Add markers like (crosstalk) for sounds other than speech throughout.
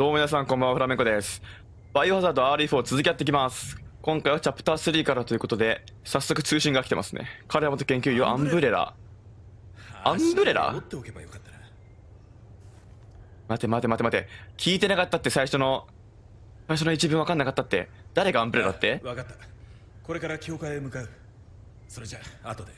どうも皆さんこんばんは、フラメンコです。バイオハザード RE4 続きやっていきます。今回はチャプター3からということで、早速通信が来てますね。彼は元研究員アンブレラ。アンブレラ待て待て待て待て。聞いてなかったって最初の、最初の一文わかんなかったって。誰がアンブレラってわかった。これから教会へ向かう。それじゃあ、後で。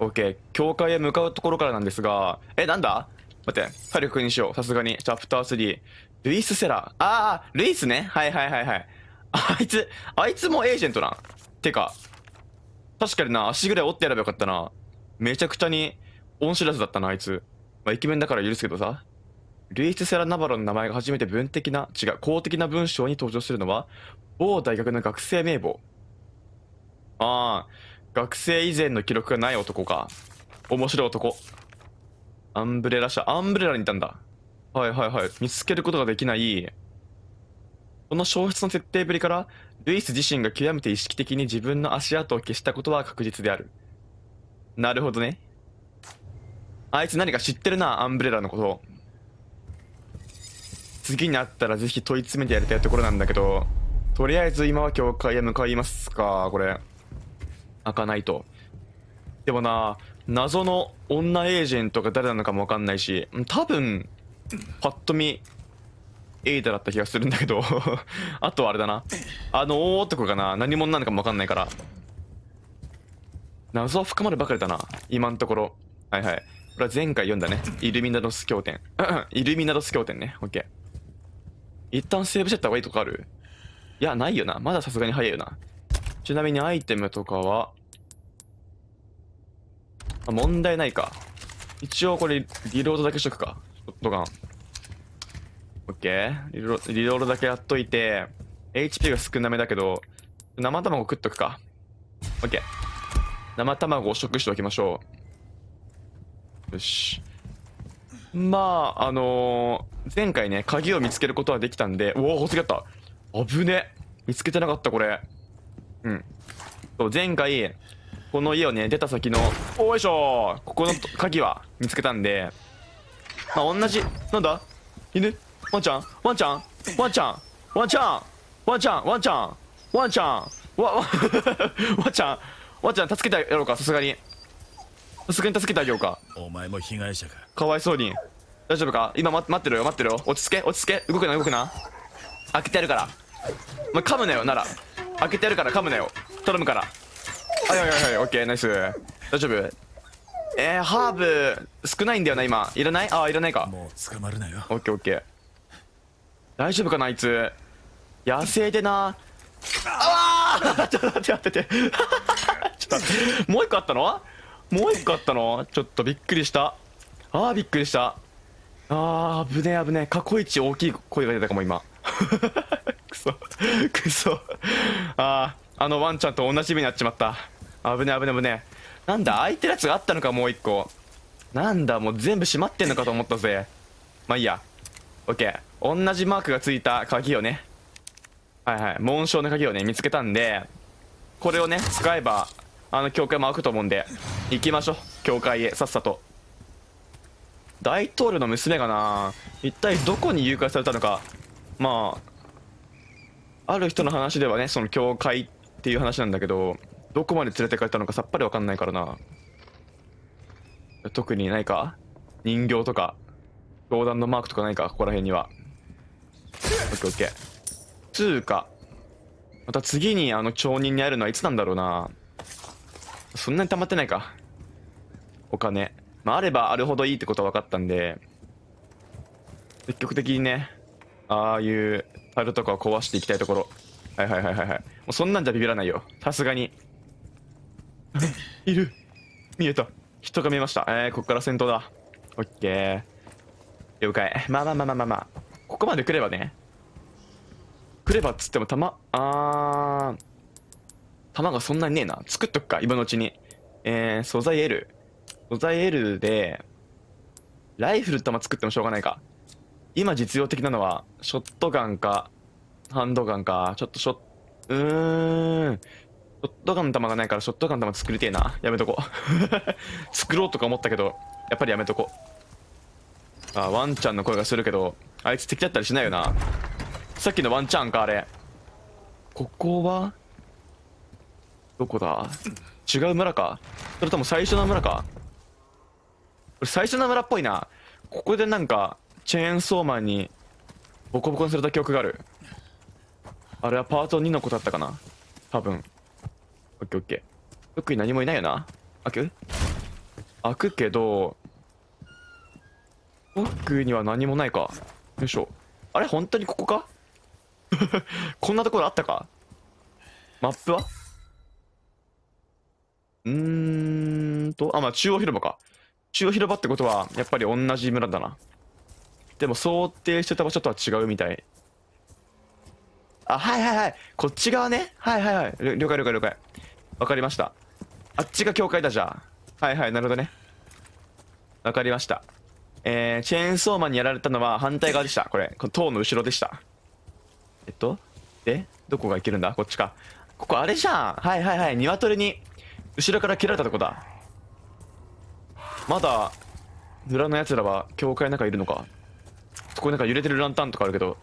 オッケー。教会へ向かうところからなんですが、え、なんだ待って、早く確認しよう。さすがに。チャプター3。ルイス・セラー。ああ、ルイスね。はいはいはいはい。あいつ、あいつもエージェントなん。てか、確かにな、足ぐらい折ってやればよかったな。めちゃくちゃに、恩知らずだったな、あいつ。まあ、イケメンだから許すけどさ。ルイス・セラ・ナバロの名前が初めて文的な、違う、公的な文章に登場するのは、某大学の学生名簿。ああ、学生以前の記録がない男か。面白い男。アンブレラ社、アンブレラにいたんだ。はいはいはい。見つけることができない、この消失の設定ぶりから、ルイス自身が極めて意識的に自分の足跡を消したことは確実である。なるほどね。あいつ何か知ってるな、アンブレラのこと。次に会ったらぜひ問い詰めてやりたいところなんだけど、とりあえず今は教会へ向かいますか、これ。開かないと。でもな、謎の女エージェントが誰なのかもわかんないし、多分、ぱっと見エイダだった気がするんだけど (laughs) あとはあれだなあの大男がな何者なのかも分かんないから謎は深まるばかりだな今のところはいはいこれは前回読んだねイルミナドス経典 (clears throat) イルミナドス経典ねオッケー一旦セーブしちゃった方がいいとかあるいやないよなまださすがに早いよなちなみにアイテムとかは問題ないか一応これリロードだけしとくかドガン。オッケーリロリロールだけやっといて、HP が少なめだけど、生卵食っとくか。オッケー生卵を食しておきましょう。よし。まあ、あのー、前回ね、鍵を見つけることはできたんで、おお、ほつけた。危ね。見つけてなかった、これ。うん。そう、前回、この家をね、出た先の、おいしょここの鍵は見つけたんで、あ同じなんだ犬ワンちゃんワンちゃんワンちゃんワンちゃんワンちゃんワンちゃんワンちゃんワワ (laughs) ワンちゃんワンちゃん助けてやろうかさすがにさすがに助けてあげようかお前も被害者かかわいそうに大丈夫か今、ま、待ってろよ待ってろよ落ち着け落ち着け動くな動くな開けてやるからま前噛むなよなら開けてやるから噛むなよ頼むからはいはいはいはいオッケーナイス大丈夫えー、ハーブ少ないんだよな今いらないああいらないかもう捕まるなよオッケーオッケー大丈夫かなあいつ野生でなああ (laughs) ちょっと待って待って (laughs) ちょっともう一個あったのもう一個あったのちょっとびっくりしたああびっくりしたああ危ねえ危ねえ過去一大きい声が出たかも今 (laughs) くそくそあああのワンちゃんと同じ目になっちまった危ねえ危ねえ危ねえなんだ開いてるやつがあったのかもう一個なんだもう全部閉まってんのかと思ったぜまあいいや OK 同じマークがついた鍵をねはいはい紋章の鍵をね見つけたんでこれをね使えばあの教会も開くと思うんで行きましょう教会へさっさと大統領の娘がな一体どこに誘拐されたのかまあある人の話ではねその教会っていう話なんだけどどこまで連れてかれたのかさっぱりわかんないからな特にないか人形とか教団のマークとかないかここら辺にはオッケーオッケーつうかまた次にあの町人に会えるのはいつなんだろうなそんなに溜まってないかお金まああればあるほどいいってことは分かったんで積極的にねああいう樽とかを壊していきたいところはいはいはいはいはいもうそんなんじゃビビらないよさすがにいる見えた人が見えましたえー、ここから戦闘だオッケー了解まあまあまあまあまあまあここまで来ればね来ればっつっても弾あー弾がそんなにねえな作っとくか今のうちにえー、素材 L 素材 L でライフル弾作ってもしょうがないか今実用的なのはショットガンかハンドガンかちょっとショッうーんショットガンの弾がないからショットガンの弾作りてえなやめとこ (laughs) 作ろうとか思ったけどやっぱりやめとこあワンちゃんの声がするけどあいつ敵だったりしないよなさっきのワンちゃんかあれここはどこだ違う村かそれとも最初の村かこれ最初の村っぽいなここでなんかチェーンソーマンにボコボコにされた記憶があるあれはパート2の子だったかな多分オッケーオッケー。特に何もいないよな。開く開くけど、奥には何もないか。よいしょ。あれ本当にここか (laughs) こんなところあったかマップはうーんと、あ、まあ中央広場か。中央広場ってことは、やっぱり同じ村だな。でも想定してた場所とは違うみたい。あ、はいはいはい。こっち側ね。はいはいはい。了解了解了解。わかりました。あっちが教会だ、じゃあ。はいはい、なるほどね。わかりました。えー、チェーンソーマンにやられたのは反対側でした。これ、この塔の後ろでした。えっと、で、どこがいけるんだこっちか。ここあれじゃん。はいはいはい、鶏に、後ろから切られたとこだ。まだ、村の奴らは教会の中いるのか。そこになんか揺れてるランタンとかあるけど、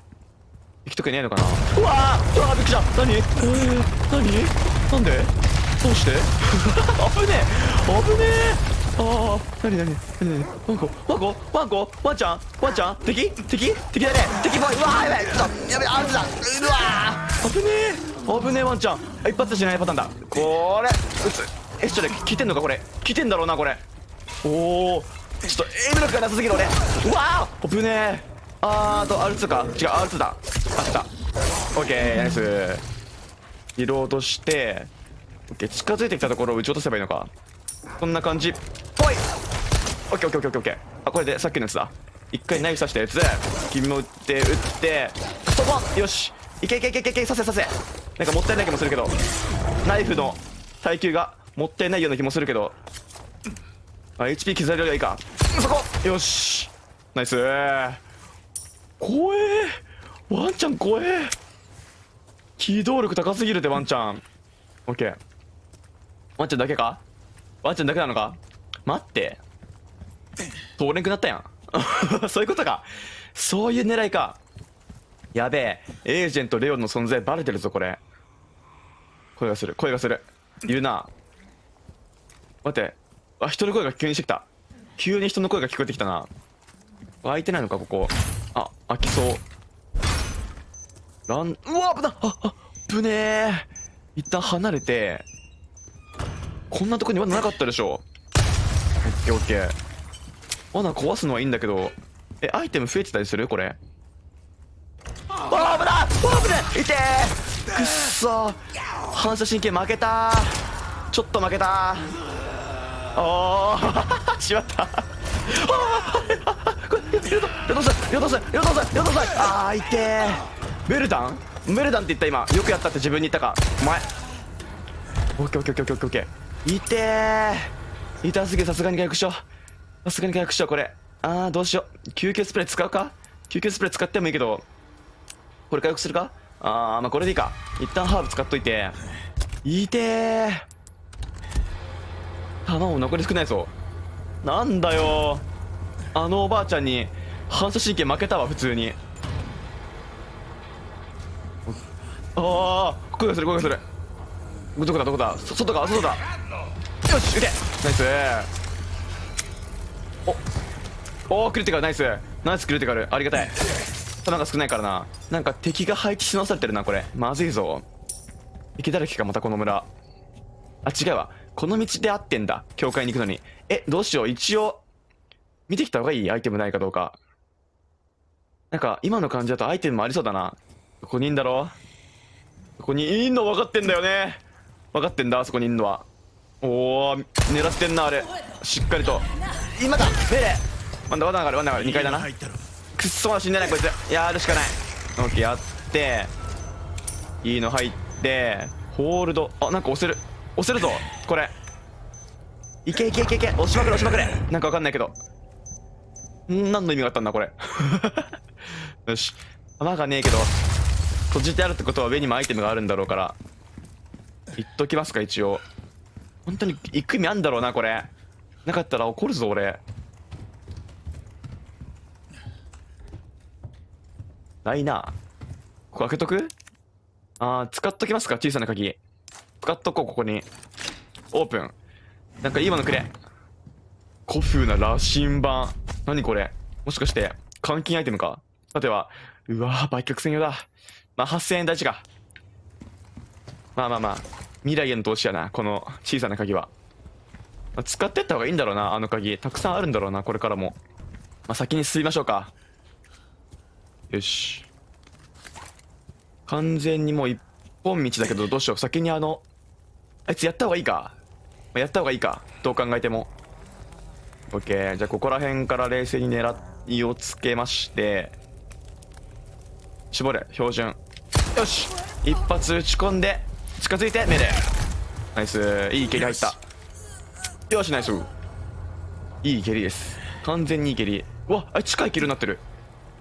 行きとけねえのかな。うわーうわーびっくりした何えー、何なんで通して危ねえ危ねえああ何何何何ワンコワンコワンコワンちゃんワンちゃん敵敵敵だね敵ボーイうわやべえちょっとやべえアウトだうわ危ねえ危ねえワンちゃん一発しないパターンだこれ撃つえちょっと聞いてんのかこれ聞いてんだろうなこれおおちょっとエイム力がなさすぎる俺うわあ危ねえあーと R2 か違う R2 だあったオッケーナイスリロードしてオッケー近づいてきたところを撃ち落とせばいいのかこんな感じぽいオッケーオッケーオッケーオッケーあこれでさっきのやつだ一回ナイフ刺したやつ君も撃って撃ってそこよしいけいけいけいけいけ刺せ刺せなんかもったいない気もするけどナイフの耐久がもったいないような気もするけどあ HP 削られるよりいいかそこよしナイス怖えワンちゃん怖え機動力高すぎるってワンちゃんオッケーワンちゃんだけかワンちゃんだけなのか待って。通れんくなったやん。(laughs) そういうことか。そういう狙いか。やべえ。エージェントレオンの存在バレてるぞ、これ。声がする、声がする。いるな。待って。あ、人の声が急にしてきた。急に人の声が聞こえてきたな。開いてないのか、ここ。あ、開きそう。ラン、うわ、危なっあ、っぶねえ。一旦離れて、こんなとこに罠なかったでしょオッケーオッケー罠壊すのはいいんだけどえアイテム増えてたりするこれおー危ないお危ないてーくっそ反射神経負けたちょっと負けたああ (laughs) しまったよどせよどせよどせよどせああいてーベルダンベルダンって言った今よくやったって自分に言ったかお前オッケーオッケーオッケーオッケーオッケー痛え痛すぎさすがに回復しようさすがに回復しようこれああどうしよう吸血スプレー使うか吸血スプレー使ってもいいけどこれ回復するかああまあこれでいいか一旦ハーブ使っといて痛え卵残り少ないぞなんだよあのおばあちゃんに反射神経負けたわ普通にああ声がする声がするどこだどこだ外か外だよし受けナイスおおクリティカルナイスナイスクリティカルありがたいなんか少ないからななんか敵が配置し直されてるなこれまずいぞ池だらけかまたこの村あ違うわこの道で合ってんだ教会に行くのにえどうしよう一応見てきた方がいいアイテムないかどうかなんか今の感じだとアイテムもありそうだなここにいんだろここにいんの分かってんだよね分かってんだあそこにいんのはおお狙ってんなあれしっかりと今だメレだ罠がある罠がある2階だなくっそまだ死んでないこいつやるしかないオッケーやっていいの入ってホールドあなんか押せる押せるぞこれいけいけいけいけ押しまくれ押しまくれなんかわかんないけど何の意味があったんだこれ (laughs) よし弾がねえけど閉じてあるってことは上にもアイテムがあるんだろうからいっときますか一応本当に行く意味あんだろうなこれなかったら怒るぞ俺ないなここ開けとくああ使っときますか小さな鍵使っとこうここにオープンなんかいいものくれ古風な羅針盤何これもしかして換金アイテムかさてはうわー売却専用だまあ8000円大事かまあまあまあ未来への投資やな、この小さな鍵は。使ってった方がいいんだろうな、あの鍵。たくさんあるんだろうな、これからも。まあ、先に進みましょうか。よし。完全にもう一本道だけど、どうしよう。先にあの、あいつやった方がいいか。まあ、やった方がいいか。どう考えても。オッケー。じゃあ、ここら辺から冷静に狙いをつけまして、絞れ、標準。よし一発打ち込んで、近づいて目でナイスいい蹴り入ったよしナイスいい蹴りです完全にいい蹴りうわあ近い蹴りになってる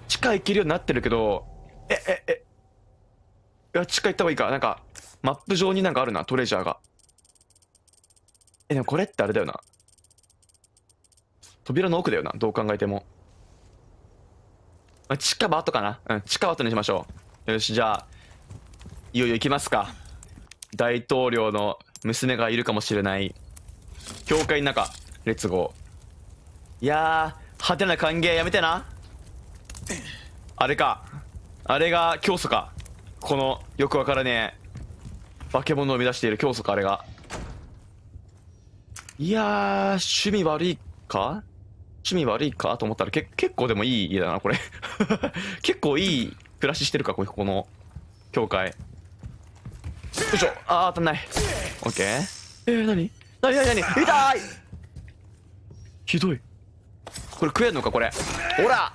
近い蹴りになってるけどえええいや近い行った方がいいかなんかマップ上になんかあるなトレジャーがえでもこれってあれだよな扉の奥だよなどう考えても近場後かなうん近場後にしましょうよしじゃあいよいよ行きますか大統領の娘がいるかもしれない教会の中レッツゴーいやー派手な歓迎やめてなあれかあれが教祖かこのよくわからねえ化け物を生み出している教祖かあれがいやー趣味悪いか趣味悪いかと思ったらけ結構でもいい家だなこれ (laughs) 結構いい暮らししてるかここの教会よいしょああ当たんないオッケーえー、何何何何痛いひどいこれ食えんのかこれほら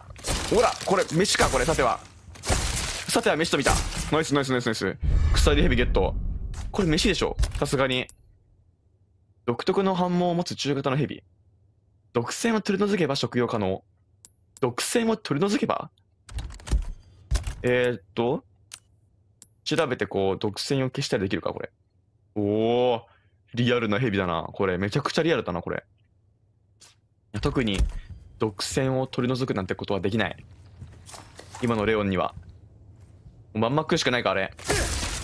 ほらこれ飯かこれさてはさては飯と見たナイスナイスナイスナイス鎖ヘビゲットこれ飯でしょさすがに独特の反応を持つ中型のヘビ毒性を取り除けば食用可能毒性を取り除けばえー、っと調べてこう、独占を消したりできるか、これ。おおリアルなヘビだな。これ、めちゃくちゃリアルだな、これ。特に、独占を取り除くなんてことはできない。今のレオンには。まんま食うしかないか、あれ。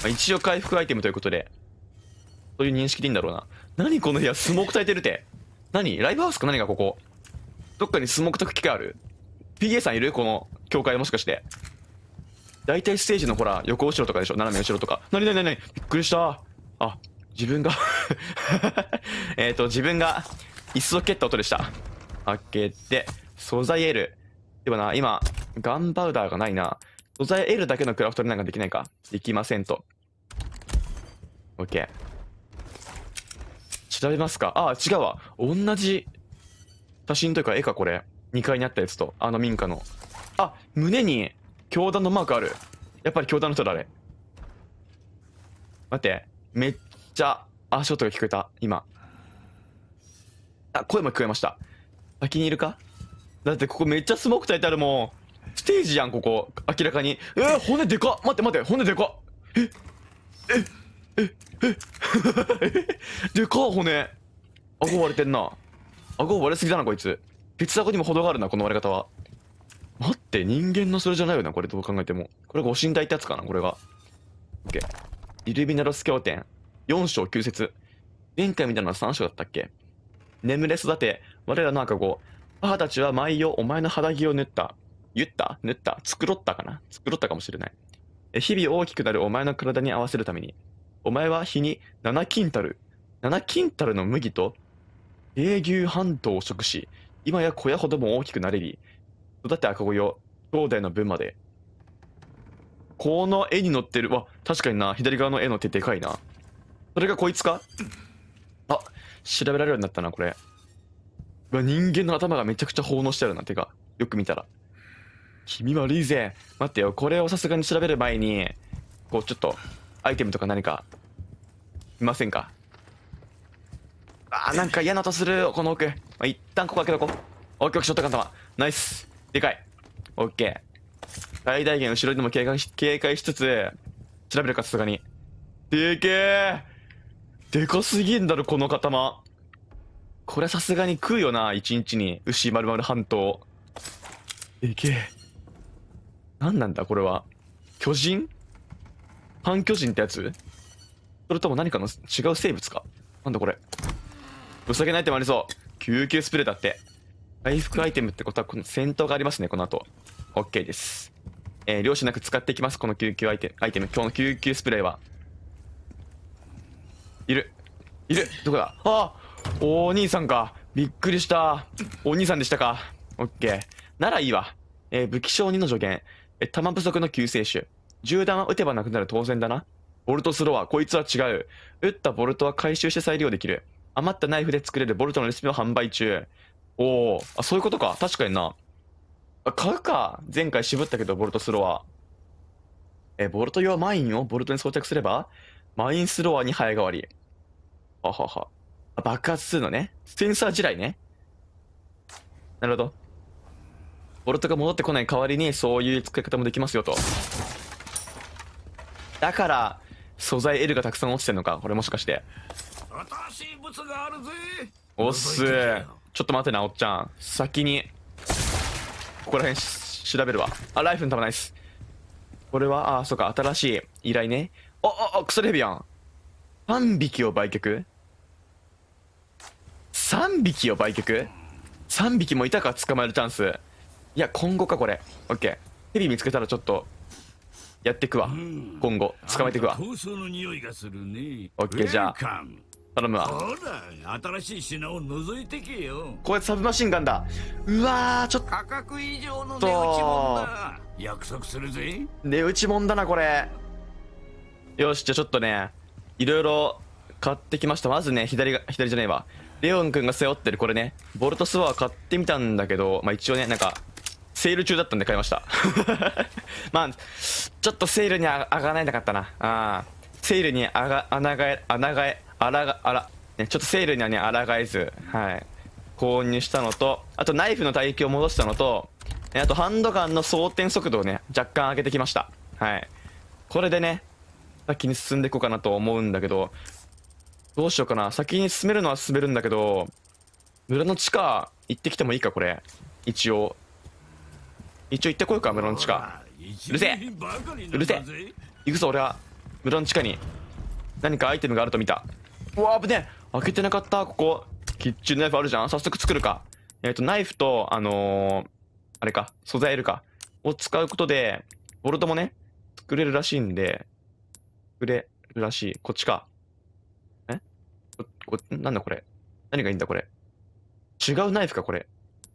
まあ、一応回復アイテムということで、そういう認識でいいんだろうな。何この部屋、スモーク焚いてるって。何ライブハウスか何がここ。どっかにスモーク焚く機会ある ?PA さんいるこの教会もしかして。大体ステージのほら、横後ろとかでしょ斜め後ろとか。なになになにびっくりした。あ、自分が (laughs) えっと、自分が椅子を蹴った音でした。開けて、素材 L。でもな、今、ガンパウダーがないな。素材 L だけのクラフトなんかできないかできませんと。OK。調べますかあ、違うわ。同じ写真というか絵か、これ。2階にあったやつと。あの民家の。あ、胸に教団のマークある。やっぱり教団の人だ、あれ。待って、めっちゃ足音が聞こえた、今。あ、声も聞こえました。先にいるかだってここめっちゃスモーク焚いてあるもん。ステージやん、ここ。明らかに。えー、骨でかっ待って待って、骨でかっええええでかっ骨。顎割れてんな。顎割れすぎだな、こいつ。鉄顎にも程があるな、この割れ方は。待って、人間のそれじゃないよな、これどう考えても。これご神体ってやつかな、これが。オッケー。イルミナロス教典。4章9節前回みたいなのは3章だったっけ眠れ育て、我らの赤子。母たちは毎夜お前の肌着を塗った。言った縫った繕ったかな繕ったかもしれない。日々大きくなるお前の体に合わせるために。お前は日に7金たる。7金たるの麦と、永久半島を食し、今や小屋ほども大きくなれり、って赤子よ兄弟の分までこの絵に載ってるわ確かにな左側の絵の手でかいなそれがこいつかあ調べられるようになったなこれうわ人間の頭がめちゃくちゃ奉納してあるなてかよく見たら気味悪いぜ待ってよこれをさすがに調べる前にこうちょっとアイテムとか何かいませんかあなんか嫌な音するこの奥、まあ、一旦ここ開けとこうオッケーオショットガン玉。ナイスでかい。オッケー。最大限後ろにでも警戒し、警戒しつつ、調べるか、さすがに。でけえでかすぎんだろ、この刀。これさすがに食うよな、一日に。牛丸々半島。でけえ。何なんだ、これは。巨人半巨人ってやつそれとも何かの違う生物かなんだこれ。ぶっ下げないってもありそう。救急スプレーだって。回復アイテムってことは、この戦闘がありますね、この後。OK です。えー、両親なく使っていきます、この救急アイテム。アイテム今日の救急スプレーは。いる。いる。どこだあお兄さんか。びっくりした。お兄さんでしたか。OK。ならいいわ。えー、武器商人の助言。えー、弾不足の救世主。銃弾は撃てばなくなる当然だな。ボルトスロア、こいつは違う。撃ったボルトは回収して再利用できる。余ったナイフで作れるボルトのレシピを販売中。おお、あ、そういうことか。確かにな。あ、買うか。前回渋ったけど、ボルトスロア。え、ボルト用マインをボルトに装着すれば、マインスロアに早変わり。ははは。あ、爆発するのね。センサー地雷ね。なるほど。ボルトが戻ってこない代わりに、そういう使い方もできますよと。だから、素材 L がたくさん落ちてるのか。これもしかして。おっすー。ちょっと待ってなおっちゃん先にここら辺調べるわあライフの弾ないっすこれはあそうか新しい依頼ねあああクソレビアン3匹を売却3匹を売却3匹もいたか捕まえるチャンスいや今後かこれオッケーヘビ見つけたらちょっとやってくわ今後捕まえてくわオッケーじゃあ頼むわほら新しい品を覗いてけよこうやってサブマシンガンだうわちょっと価格以上の値打ちもんだ約束するぜ値打ちもんだなこれよしじゃあちょっとねいろいろ買ってきましたまずね左が左じゃないわレオン君が背負ってるこれねボルトスワー買ってみたんだけどまあ一応ねなんかセール中だったんで買いました (laughs) まあちょっとセールに上がらなかったなあセールにあが穴がえ穴がえあらが、あら、ね、ちょっとセールにはね、抗えず、はい。購入したのと、あとナイフの帯域を戻したのと、あとハンドガンの装填速度をね、若干上げてきました。はい。これでね、先に進んでいこうかなと思うんだけど、どうしようかな。先に進めるのは進めるんだけど、村の地下行ってきてもいいか、これ。一応。一応行ってこようか、村の地下。うるせえうるせえ行くぞ、俺は。村の地下に。何かアイテムがあると見た。うわ、危ねえ。開けてなかった、ここ。キッチンナイフあるじゃん早速作るか。えっ、ー、と、ナイフと、あのー、あれか、素材いるか。を使うことで、ボルトもね、作れるらしいんで、作れるらしい。こっちか。えこなんだこれ。何がいいんだこれ。違うナイフかこれ。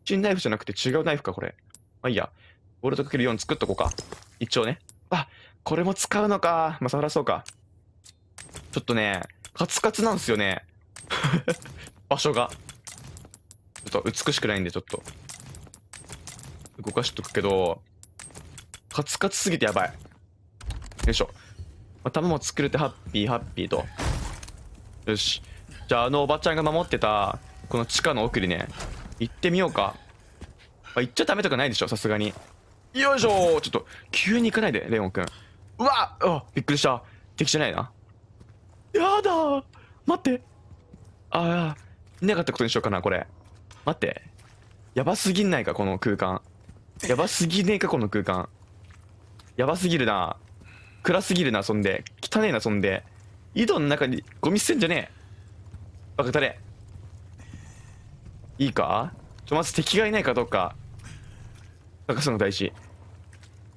キッチンナイフじゃなくて違うナイフかこれ。まあいいや。ボルトかける4作っとこうか。一応ね。あ、これも使うのか。まあ、触らそうか。ちょっとね、カツカツなんすよね。(laughs) 場所が。ちょっと美しくないんで、ちょっと。動かしとくけど、カツカツすぎてやばい。よいしょ。頭も作れてハッピー、ハッピーと。よし。じゃあ、あのおばちゃんが守ってた、この地下の奥にね、行ってみようか。あ、行っちゃダメとかないでしょ、さすがに。よいしょちょっと、急に行かないで、レオンくん。うわっびっくりした。敵じゃないな。やだ待ってああ見なかったことにしようかなこれ待ってやばすぎんないかこの空間やばすぎねえかこの空間やばすぎるな暗すぎるなそんで汚ねえなそんで井戸の中にゴミ捨てんじゃねえバカたれいいかちょまず敵がいないかどうか探すの大事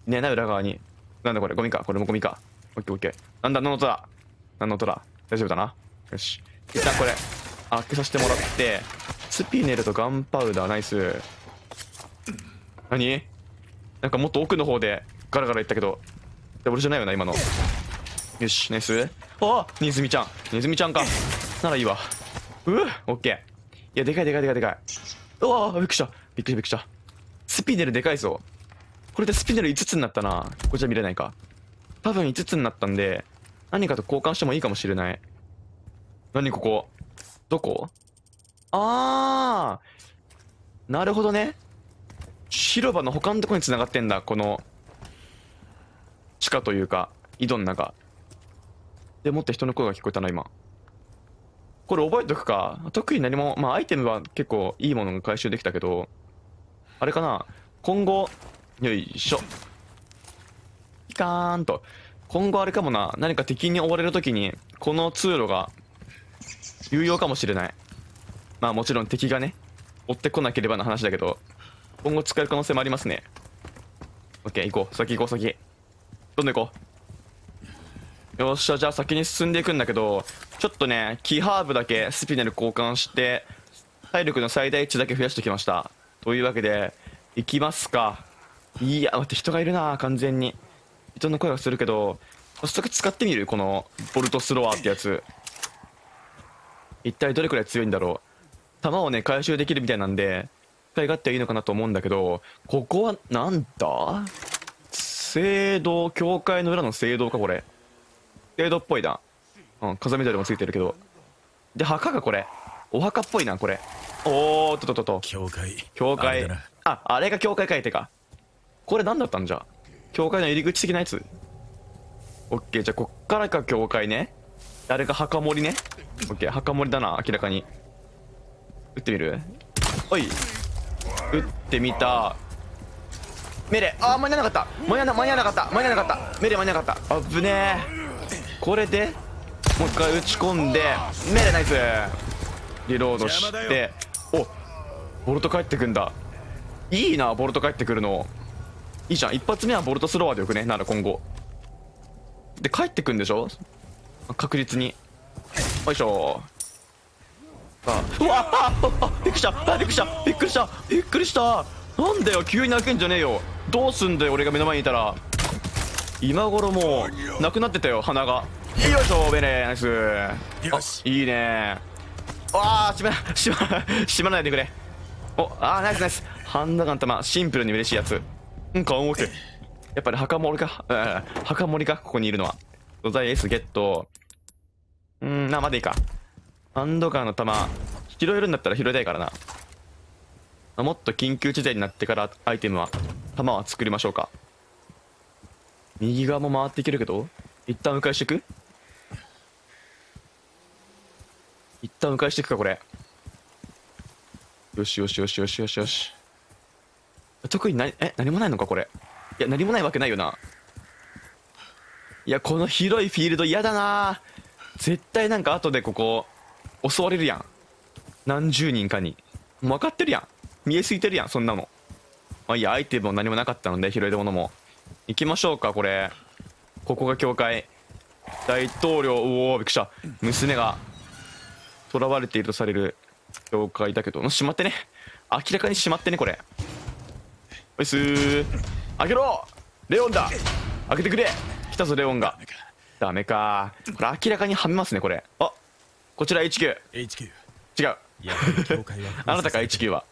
ねえな裏側になんだこれゴミかこれもゴミかオッケーオッケーなんだノートだ何の音だ大丈夫だなよし。一旦これ、開けさせてもらって、スピネルとガンパウダー、ナイス。何なんかもっと奥の方でガラガラいったけど、俺じゃないよな、今の。よし、ナイス。あネズミちゃん。ネズミちゃんか。ならいいわ。うぅ、オッケー。いや、でかいでかいでかいでかい。うわびっくりした。びっくりびっくりした。スピネルでかいぞ。これでスピネル5つになったな。こっちは見れないか。多分5つになったんで、何かと交換してもいいかもしれない。何ここどこあーなるほどね。広場の他のとこに繋がってんだ。この、地下というか、井戸の中。でもって人の声が聞こえたな、今。これ覚えとくか。特に何も、まあアイテムは結構いいものが回収できたけど、あれかな。今後、よいしょ。ピカーンと。今後あれかもな、何か敵に追われるときに、この通路が、有用かもしれない。まあもちろん敵がね、追ってこなければの話だけど、今後使える可能性もありますね。オッケー、行こう。先行こう、先。どんどん行こう。よっしゃ、じゃあ先に進んでいくんだけど、ちょっとね、キーハーブだけスピネル交換して、体力の最大値だけ増やしてきました。というわけで、行きますか。いや、待って、人がいるな、完全に。人の声がするけど、早速使ってみるこの、ボルトスロワーってやつ。一体どれくらい強いんだろう。弾をね、回収できるみたいなんで、使い勝手はいいのかなと思うんだけど、ここは、なんだ聖堂、教会の裏の聖堂か、これ。聖堂っぽいな。うん、風りもついてるけど。で、墓がこれ。お墓っぽいな、これ。おーっとっととと。教会。教会。あ、あれが教会書いてか。これ何だったんじゃ教会の入り口的なやつオッケーじゃあこっからか教会ね誰か墓守ねオッケー墓守だな明らかに撃ってみるおい撃ってみたメレああ間に合わなかった間に合わな間に合わなかった間に合わなかったメレ間に合わなかったあぶねえこれでもう一回打ち込んでメレナイスリロードしておボルト帰ってくんだいいなボルト帰ってくるのいいじゃん一発目はボルトスロワーでよくねなら今後で帰ってくんでしょ確実によいしょあうわあ (laughs) びっくりしたびっくりしたびっくりしたびっくりしたなんだよ急に泣けんじゃねえよどうすんだよ俺が目の前にいたら今頃もうなくなってたよ鼻がよいしょベレナイスよしいいねああ閉めない閉まないでくれおあナイスナイスハンダガン玉シンプルに嬉しいやつうん、か、動く。やっぱり墓守か。墓ん、墓守か、ここにいるのは。素材 S ゲット。うん、な、までいいか。ハンドガンの弾、拾えるんだったら拾いたいからな。もっと緊急事態になってからアイテムは、弾は作りましょうか。右側も回っていけるけど、一旦迂回していく一旦迂回していくか、これ。よしよしよしよしよしよし。特に何え、何もないのか、これ。いや、何もないわけないよな。いや、この広いフィールド嫌だな絶対なんか後でここ、襲われるやん。何十人かに。分かってるやん。見えすぎてるやん、そんなの。まあいいや、アイテムも何もなかったので、拾えたものも。行きましょうか、これ。ここが教会。大統領、おお、びっくりした。娘が、囚われているとされる教会だけど、しまってね。明らかにしまってね、これ。おいすー開けろレオンだ開けてくれ来たぞレオンがダメかこれ明らかにはめますねこれあこちら HQ, HQ 違う (laughs) あなたか HQ は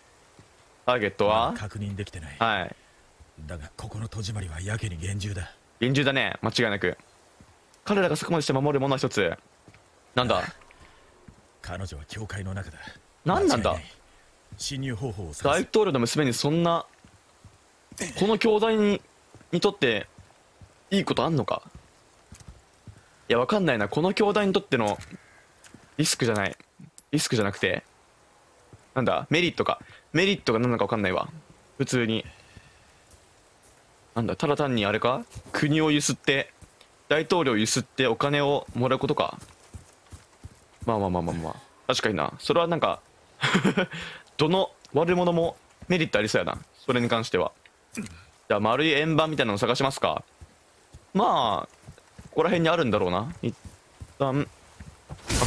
ターゲットは確認できてないはいだがここの戸締まりはやけに厳重だ厳重だね間違いなく彼らがそこまでして守るものは一つなんだ彼女は教会の中だ何なんだ侵入方法を大統領の娘にそんなこの教材ににとっていいことあんのかいやわかんないなこの教材にとってのリスクじゃないリスクじゃなくてなんだメリットかメリットが何なのかわかんないわ普通になんだただ単にあれか国をゆすって大統領ゆすってお金をもらうことかまあまあまあまあまあ確かになそれはなんか (laughs) どの悪者もメリットありそうやなそれに関しては。じゃあ丸い円盤みたいなの探しますかまあここら辺にあるんだろうな一旦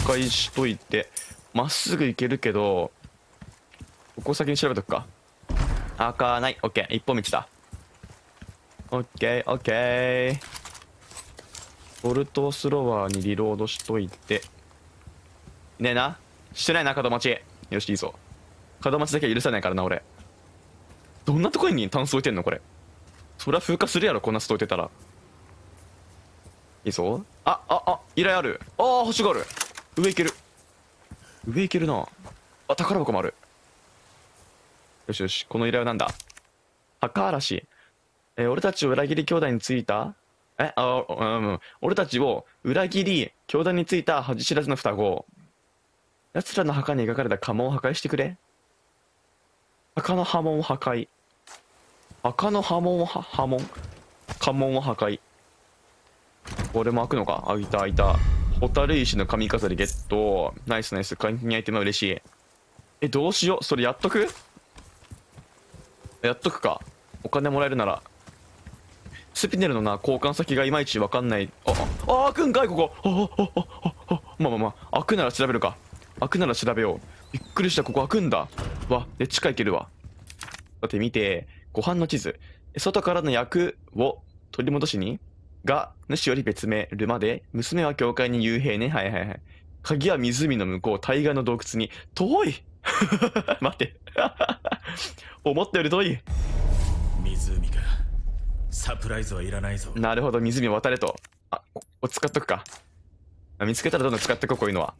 破壊しといてまっすぐ行けるけどここ先に調べとくか開かないオッケー一本道だオッケーオッケーボルトスロワーにリロードしといてねえなしてないな門待ちよしいいぞ門待ちだけは許さないからな俺どんなとこに炭素置いてんのこれ。そりゃ風化するやろ、こんな人置いてたら。いいぞ。あ、あ、あ、依頼ある。ああ、星がある。上行ける。上行けるな。あ、宝箱もある。よしよし、この依頼はなんだ墓荒らし。えー、俺たちを裏切り兄弟についたえあ、うん、うん。俺たちを裏切り兄弟についた恥知らずの双子。奴らの墓に描かれた家紋を破壊してくれ。墓の波紋を破壊。赤の波紋は波紋関門は破壊俺も開くのかあいた開いた蛍石の髪飾りゲットナイスナイス換金アイテムは嬉しいえどうしようそれやっとくやっとくかお金もらえるならスピネルのな交換先がいまいちわかんないああ開くんかいここあああまあまあまあ開くなら調べるか開くなら調べようびっくりしたここ開くんだわで地下行けるわだって見てご飯の地図、外からの役を取り戻しに、が、主より別名、るまで、娘は教会に幽閉ね。はいはいはい。鍵は湖の向こう、対岸の洞窟に。遠い (laughs) 待 (laughs) って思ったより遠い。湖か。サプライズはいらないぞ。なるほど、湖を渡れと。あ、ここ使っとくか。見つけたらどんどん使ってここういうのは。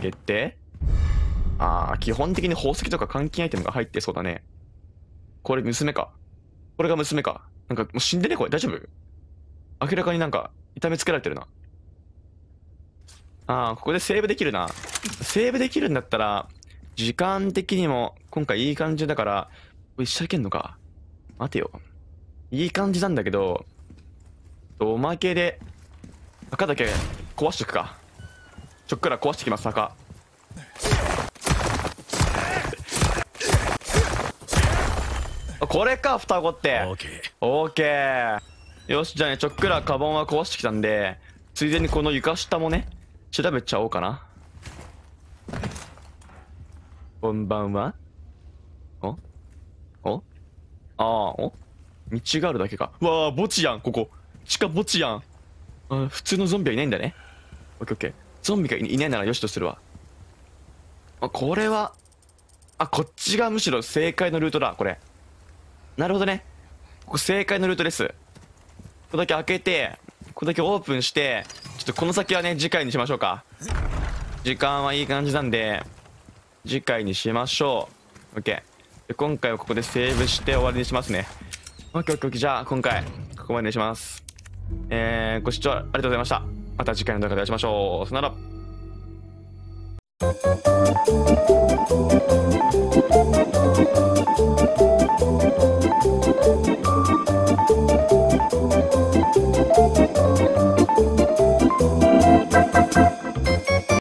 決定ああ、基本的に宝石とか換金アイテムが入ってそうだね。これ娘か。これが娘か。なんかもう死んでねこれ。大丈夫明らかになんか痛めつけられてるな。ああ、ここでセーブできるな。セーブできるんだったら、時間的にも今回いい感じだから、これ一緒いけんのか。待てよ。いい感じなんだけど、おまけで、赤だけ壊しとくか。ちょっくら壊してきます、坂。これか双子ってオーケーよしじゃあねちょっくらカバンは壊してきたんでついでにこの床下もね調べちゃおうかなこんばんはおおああお道があるだけかわあ墓地やんここ地下墓地やん普通のゾンビはいないんだねオッケーオッケーゾンビがいないならよしとするわあこれはあこっちがむしろ正解のルートだこれなるほどね。ここ正解のルートです。ここだけ開けて、ここだけオープンして、ちょっとこの先はね、次回にしましょうか。時間はいい感じなんで、次回にしましょう。OK。で今回はここでセーブして終わりにしますね。OKOKOK。じゃあ、今回、ここまでにします。えー、ご視聴ありがとうございました。また次回の動画でお会いしましょう。さよなら。Thank you. thank you